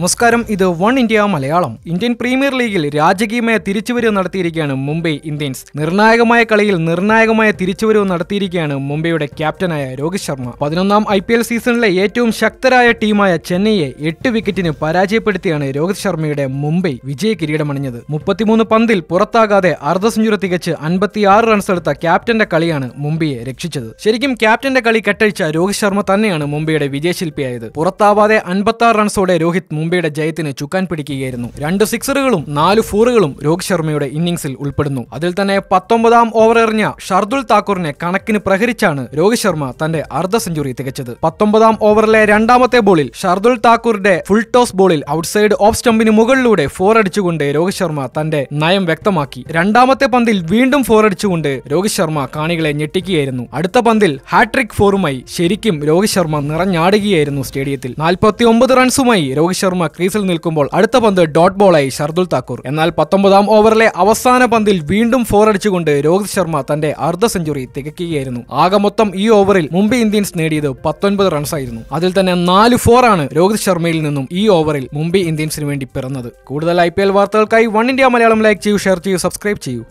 നമസ്കാരം ഇത് One India Malayalam Indian Premier ലീഗിൽ രാജകീയമായ തിരിച്ചുവരവ് നടത്തിയിരിക്കുകയാണ് മുംബൈ ഇന്ത്യൻസ് നിർണായകമായ കളിയിൽ നിർണായകമായ തിരിച്ചുവരവ് നടത്തിയിരിക്കുകയാണ് മുംബൈയുടെ ക്യാപ്റ്റനായ രോഹിത് ശർമ്മ പതിനൊന്നാം ഐ പി എൽ സീസണിലെ ഏറ്റവും ശക്തരായ ടീമായ ചെന്നൈയെ എട്ട് വിക്കറ്റിന് പരാജയപ്പെടുത്തിയാണ് രോഹിത് ശർമ്മയുടെ മുംബൈ വിജയ കിരീടമണിഞ്ഞത് മുപ്പത്തിമൂന്ന് പന്തിൽ പുറത്താകാതെ അർദ്ധ സെഞ്ചുറി തികച്ച് അൻപത്തിയാറ് റൺസ് എടുത്ത ക്യാപ്റ്റന്റെ കളിയാണ് മുംബൈയെ രക്ഷിച്ചത് ശരിക്കും ക്യാപ്റ്റന്റെ കളി കെട്ടഴിച്ച രോഹിത് ശർമ്മ തന്നെയാണ് മുംബൈയുടെ വിജയശില്പിയായത് പുറത്താവാതെ അൻപത്തി റൺസോടെ രോഹിത് മുംബൈയുടെ ജയത്തിന് ചുക്കാൻ പിടിക്കുകയായിരുന്നു രണ്ട് സിക്സറുകളും നാല് ഫോറുകളും രോഹിത് ശർമ്മയുടെ ഇന്നിംഗ്സിൽ ഉൾപ്പെടുന്നു അതിൽ തന്നെ പത്തൊമ്പതാം ഓവർ എറിഞ്ഞ ഷർദുൽ താക്കൂറിനെ കണക്കിന് പ്രഹരിച്ചാണ് രോഹിത് ശർമ്മ തന്റെ അർദ്ധ സെഞ്ചുറി തികച്ചത് പത്തൊമ്പതാം ഓവറിലെ രണ്ടാമത്തെ ബോളിൽ ഷർദുൽ താക്കൂറിന്റെ ഫുൾ ടോസ് ബോളിൽ ഔട്ട്സൈഡ് ഓഫ് സ്റ്റംപിന് മുകളിലൂടെ ഫോർ അടിച്ചുകൊണ്ട് രോഹിത് ശർമ്മ തന്റെ നയം വ്യക്തമാക്കി രണ്ടാമത്തെ പന്തിൽ വീണ്ടും ഫോർ അടിച്ചുകൊണ്ട് രോഹിത് ശർമ്മ കാണികളെ ഞെട്ടിക്കുകയായിരുന്നു അടുത്ത പന്തിൽ ഹാട്രിക് ഫോറുമായി ശരിക്കും രോഹിത് ശർമ്മ നിറഞ്ഞാടുകയായിരുന്നു സ്റ്റേഡിയത്തിൽ നാൽപ്പത്തി ഒമ്പത് റൺസുമായി രോഹിത് ശർമ്മ ശർമ്മ ക്രീസിൽ നിൽക്കുമ്പോൾ അടുത്ത പന്ത് ഡോട്ട് ബോളായി ഷർദുൽ താക്കൂർ എന്നാൽ പത്തൊമ്പതാം ഓവറിലെ അവസാന പന്തിൽ വീണ്ടും ഫോർ അടിച്ചുകൊണ്ട് രോഹിത് ശർമ്മ തന്റെ അർദ്ധ സെഞ്ചുറി തികക്കുകയായിരുന്നു ആകെ മൊത്തം ഈ ഓവറിൽ മുംബൈ ഇന്ത്യൻസ് നേടിയത് പത്തൊൻപത് റൺസായിരുന്നു അതിൽ തന്നെ നാല് ഫോറാണ് രോഹിത് ശർമ്മയിൽ നിന്നും ഈ ഓവറിൽ മുംബൈ ഇന്ത്യൻസിന് വേണ്ടി പിറന്നത് കൂടുതൽ ഐ പി എൽ വാർത്തകൾക്കായി വൺ ഇന്ത്യ മലയാളം ലൈക്ക് ചെയ്യൂ ഷെയർ ചെയ്യൂ സബ്സ്ക്രൈബ് ചെയ്യൂ